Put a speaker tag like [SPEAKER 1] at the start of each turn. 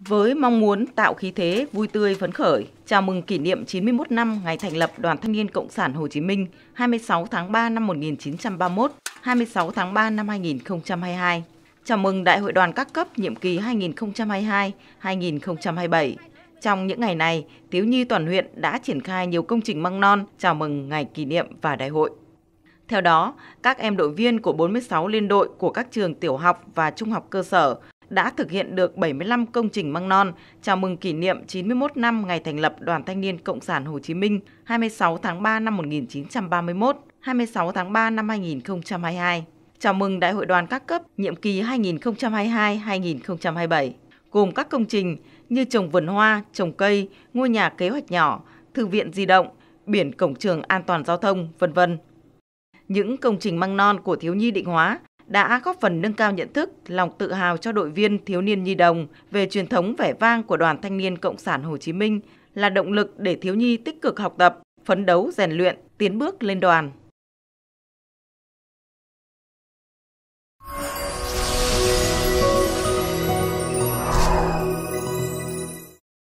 [SPEAKER 1] với mong muốn tạo khí thế vui tươi phấn khởi, chào mừng kỷ niệm 91 năm ngày thành lập Đoàn Thanh niên Cộng sản Hồ Chí Minh 26 tháng 3 năm 1931, 26 tháng 3 năm 2022. Chào mừng Đại hội đoàn các cấp nhiệm kỳ 2022-2027. Trong những ngày này, Thiếu Nhi toàn huyện đã triển khai nhiều công trình măng non chào mừng ngày kỷ niệm và đại hội. Theo đó, các em đội viên của 46 liên đội của các trường tiểu học và trung học cơ sở đã thực hiện được 75 công trình măng non, chào mừng kỷ niệm 91 năm ngày thành lập Đoàn Thanh niên Cộng sản Hồ Chí Minh 26 tháng 3 năm 1931, 26 tháng 3 năm 2022. Chào mừng Đại hội đoàn các cấp nhiệm kỳ 2022-2027, gồm các công trình như trồng vườn hoa, trồng cây, ngôi nhà kế hoạch nhỏ, thư viện di động, biển cổng trường an toàn giao thông, vân vân. Những công trình măng non của thiếu nhi định hóa đã góp phần nâng cao nhận thức, lòng tự hào cho đội viên thiếu niên nhi đồng về truyền thống vẻ vang của Đoàn Thanh niên Cộng sản Hồ Chí Minh là động lực để thiếu nhi tích cực học tập, phấn đấu rèn luyện, tiến bước lên đoàn.